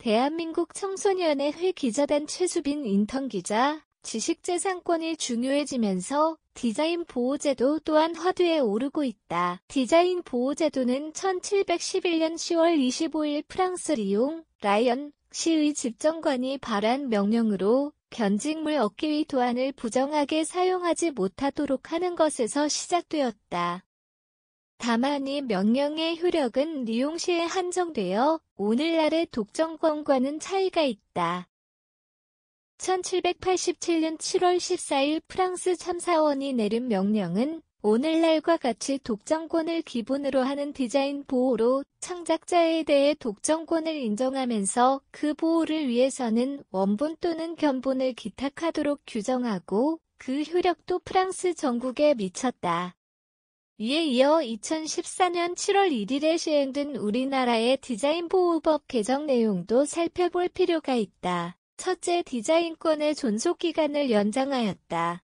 대한민국 청소년의 회 기자단 최수빈 인턴 기자, 지식재산권이 중요해지면서 디자인 보호제도 또한 화두에 오르고 있다. 디자인 보호제도는 1711년 10월 25일 프랑스 리옹 라이언 시의 집정관이 발한 명령으로 견직물 얻기위 도안을 부정하게 사용하지 못하도록 하는 것에서 시작되었다. 다만 이 명령의 효력은 리용시에 한정되어 오늘날의 독점권과는 차이가 있다. 1787년 7월 14일 프랑스 참사원이 내린 명령은 오늘날과 같이 독점권을 기본으로 하는 디자인 보호로 창작자에 대해 독점권을 인정하면서 그 보호를 위해서는 원본 또는 견본을 기탁하도록 규정하고 그 효력도 프랑스 전국에 미쳤다. 이에 이어 2014년 7월 1일에 시행된 우리나라의 디자인보호법 개정 내용도 살펴볼 필요가 있다. 첫째 디자인권의 존속기간을 연장하였다.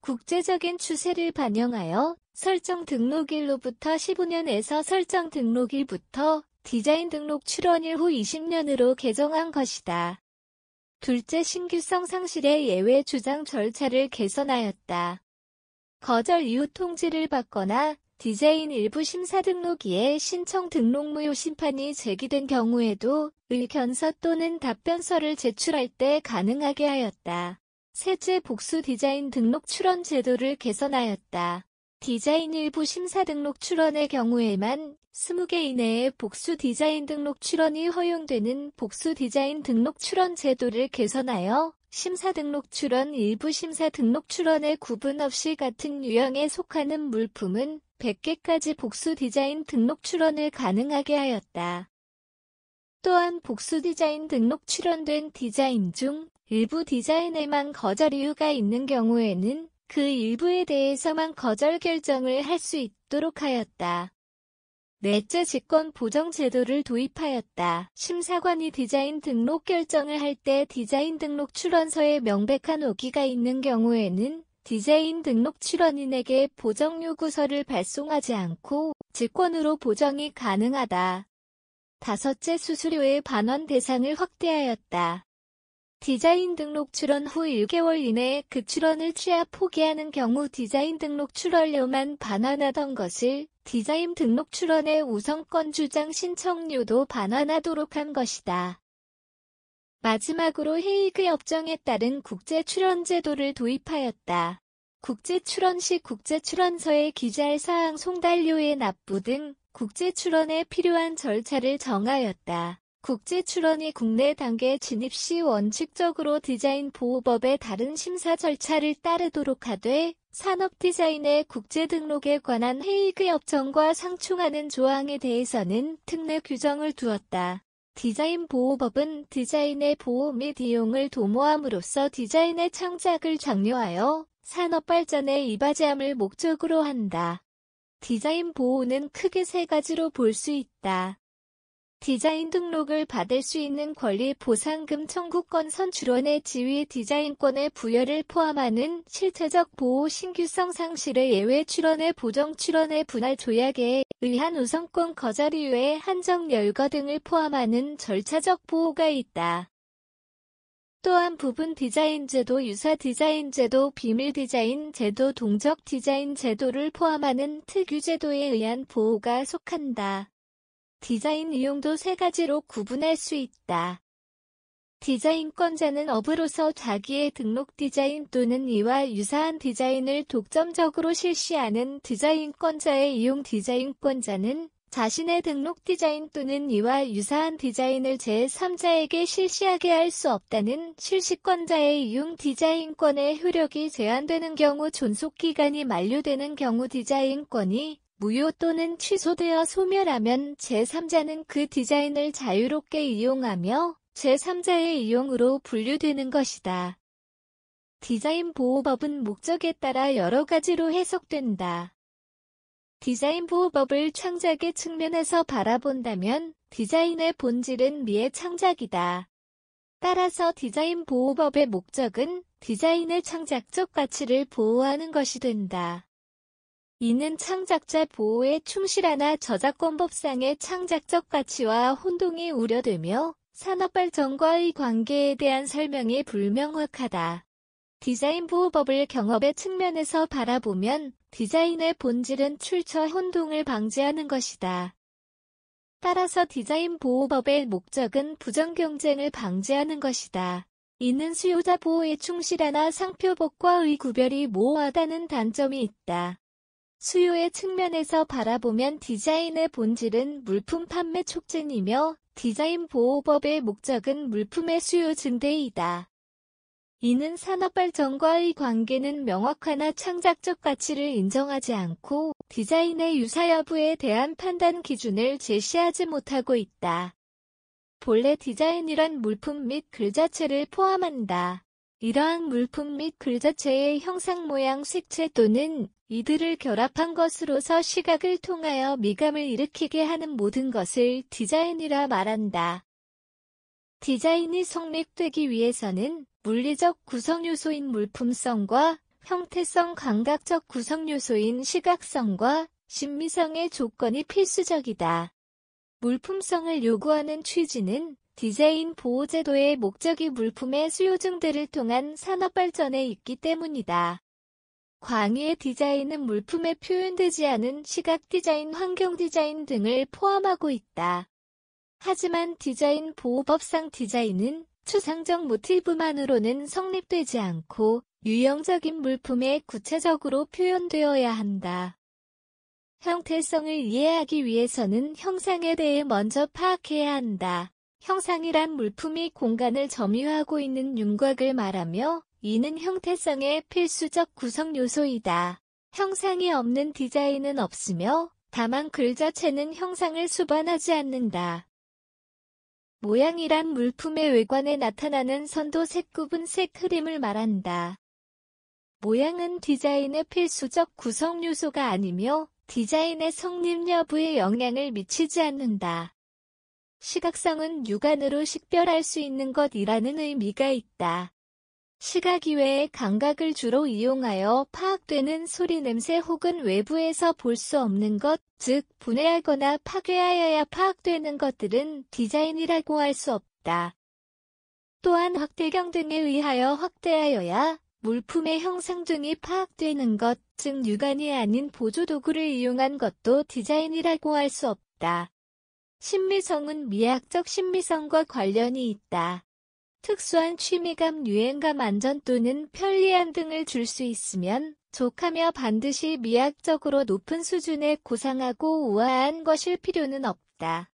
국제적인 추세를 반영하여 설정 등록일로부터 15년에서 설정 등록일부터 디자인 등록 출원일 후 20년으로 개정한 것이다. 둘째 신규성 상실의 예외 주장 절차를 개선하였다. 거절 이후 통지를 받거나 디자인 일부 심사 등록기에 신청 등록무효 심판이 제기된 경우에도 의견서 또는 답변서를 제출할 때 가능하게 하였다. 세제 복수 디자인 등록 출원 제도를 개선하였다. 디자인 일부 심사 등록 출원의 경우에만 20개 이내에 복수 디자인 등록 출원이 허용되는 복수 디자인 등록 출원 제도를 개선하여 심사 등록 출원 일부 심사 등록 출원의 구분 없이 같은 유형에 속하는 물품은 100개까지 복수 디자인 등록 출원을 가능하게 하였다. 또한 복수 디자인 등록 출원된 디자인 중 일부 디자인에만 거절 이유가 있는 경우에는 그 일부에 대해서만 거절 결정을 할 수 있도록 하였다. 넷째 직권 보정 제도를 도입하였다. 심사관이 디자인 등록 결정을 할 때 디자인 등록 출원서에 명백한 오기가 있는 경우에는 디자인 등록 출원인에게 보정 요구서를 발송하지 않고 직권으로 보정이 가능하다. 다섯째 수수료의 반환 대상을 확대하였다. 디자인 등록 출원 후 1개월 이내에 그 출원을 취하 포기하는 경우 디자인 등록 출원료만 반환하던 것을 디자인 등록 출원의 우선권 주장 신청료도 반환하도록 한 것이다. 마지막으로 헤이그 협정에 따른 국제 출원 제도를 도입하였다. 국제 출원 시 국제 출원서의 기재할 사항 송달료의 납부 등 국제 출원에 필요한 절차를 정하였다. 국제 출원이 국내 단계 진입 시 원칙적으로 디자인 보호법의 다른 심사 절차를 따르도록 하되 산업 디자인의 국제 등록에 관한 헤이그 협정과 상충하는 조항에 대해서는 특례 규정을 두었다. 디자인 보호법은 디자인의 보호 및 이용을 도모함으로써 디자인의 창작을 장려하여 산업 발전에 이바지함을 목적으로 한다. 디자인 보호는 크게 세 가지로 볼 수 있다. 디자인 등록을 받을 수 있는 권리 보상금 청구권 선출원의 지위 디자인권의 부여를 포함하는 실체적 보호 신규성 상실의 예외 출원의 보정 출원의 분할 조약에 의한 우선권 거절이외의 한정 열거 등을 포함하는 절차적 보호가 있다. 또한 부분 디자인 제도, 유사 디자인 제도, 비밀 디자인 제도, 동적 디자인 제도를 포함하는 특유 제도에 의한 보호가 속한다. 디자인 이용도 세 가지로 구분할 수 있다. 디자인권자는 업으로서 자기의 등록 디자인 또는 이와 유사한 디자인을 독점적으로 실시하는 디자인권자의 이용 디자인권자는 자신의 등록 디자인 또는 이와 유사한 디자인을 제3자에게 실시하게 할 수 없다는 실시권자의 이용 디자인권의 효력이 제한되는 경우 존속기간이 만료되는 경우 디자인권이 무효 또는 취소되어 소멸하면 제3자는 그 디자인을 자유롭게 이용하며 제3자의 이용으로 분류되는 것이다. 디자인 보호법은 목적에 따라 여러 가지로 해석된다. 디자인 보호법을 창작의 측면에서 바라본다면 디자인의 본질은 미의 창작이다. 따라서 디자인 보호법의 목적은 디자인의 창작적 가치를 보호하는 것이 된다. 이는 창작자 보호에 충실하나 저작권법상의 창작적 가치와 혼동이 우려되며 산업 발전과의 관계에 대한 설명이 불명확하다. 디자인 보호법을 경업의 측면에서 바라보면 디자인의 본질은 출처 혼동을 방지하는 것이다. 따라서 디자인 보호법의 목적은 부정 경쟁을 방지하는 것이다. 이는 수요자 보호에 충실하나 상표법과의 구별이 모호하다는 단점이 있다. 수요의 측면에서 바라보면 디자인의 본질은 물품 판매 촉진이며 디자인 보호법의 목적은 물품의 수요 증대이다. 이는 산업 발전과의 관계는 명확하나 창작적 가치를 인정하지 않고 디자인의 유사 여부에 대한 판단 기준을 제시하지 못하고 있다. 본래 디자인이란 물품 및 글 자체를 포함한다. 이러한 물품 및 글자체의 형상 모양 색채 또는 이들을 결합한 것으로서 시각을 통하여 미감을 일으키게 하는 모든 것을 디자인이라 말한다. 디자인이 성립되기 위해서는 물리적 구성요소인 물품성과 형태성 감각적 구성요소인 시각성과 심미성의 조건이 필수적이다. 물품성을 요구하는 취지는 디자인 보호 제도의 목적이 물품의 수요 증대를 통한 산업 발전에 있기 때문이다. 광의의 디자인은 물품에 표현되지 않은 시각 디자인, 환경 디자인 등을 포함하고 있다. 하지만 디자인 보호법상 디자인은 추상적 모티브만으로는 성립되지 않고 유형적인 물품에 구체적으로 표현되어야 한다. 형태성을 이해하기 위해서는 형상에 대해 먼저 파악해야 한다. 형상이란 물품이 공간을 점유하고 있는 윤곽을 말하며 이는 형태성의 필수적 구성 요소이다. 형상이 없는 디자인은 없으며 다만 글 자체는 형상을 수반하지 않는다. 모양이란 물품의 외관에 나타나는 선도 색 구분 색 흐림을 말한다. 모양은 디자인의 필수적 구성 요소가 아니며 디자인의 성립 여부에 영향을 미치지 않는다. 시각성은 육안으로 식별할 수 있는 것이라는 의미가 있다. 시각 이외의 감각을 주로 이용하여 파악되는 소리 냄새 혹은 외부에서 볼 수 없는 것, 즉 분해하거나 파괴하여야 파악되는 것들은 디자인이라고 할 수 없다. 또한 확대경 등에 의하여 확대하여야 물품의 형상 등이 파악되는 것, 즉 육안이 아닌 보조도구를 이용한 것도 디자인이라고 할 수 없다. 심미성은 미학적 심미성과 관련이 있다. 특수한 취미감, 유행감, 안전 또는 편리함 등을 줄 수 있으면 족하며 반드시 미학적으로 높은 수준의 고상하고 우아한 것일 필요는 없다.